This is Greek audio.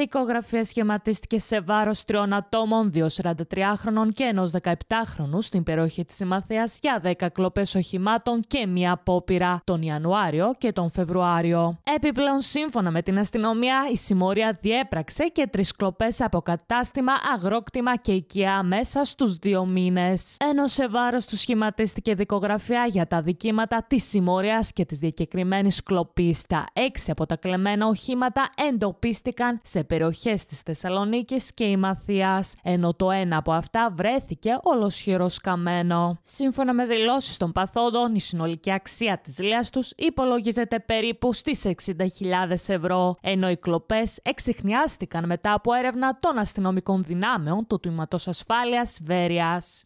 δικογραφία σχηματίστηκε σε βάρος τριών ατόμων, δύο 43χρονων και ενός 17χρονου, στην περιοχή της Συμμαθίας για 10 κλοπές οχημάτων και μία απόπειρα τον Ιανουάριο και τον Φεβρουάριο. Επιπλέον, σύμφωνα με την αστυνομία, η συμμορία διέπραξε και τρεις κλοπές από κατάστημα, αγρόκτημα και οικιά μέσα στους δύο μήνες. Ενώ σε βάρος του σχηματίστηκε δικογραφία για τα δικήματα της συμμορία και της διακεκριμένης κλοπής. Τα έξι από τα κλεμμένα οχήματα εντοπίστηκαν σε Περιοχές της Θεσσαλονίκης και η Μαθία, ενώ το ένα από αυτά βρέθηκε ολοσχερός σκαμμένο. Σύμφωνα με δηλώσεις των παθόντων, η συνολική αξία της λίας τους υπολογίζεται περίπου στις 60.000 ευρώ, ενώ οι κλοπές εξηχνιάστηκαν μετά από έρευνα των αστυνομικών δυνάμεων του Τμήματος ασφάλειας Βέρειας.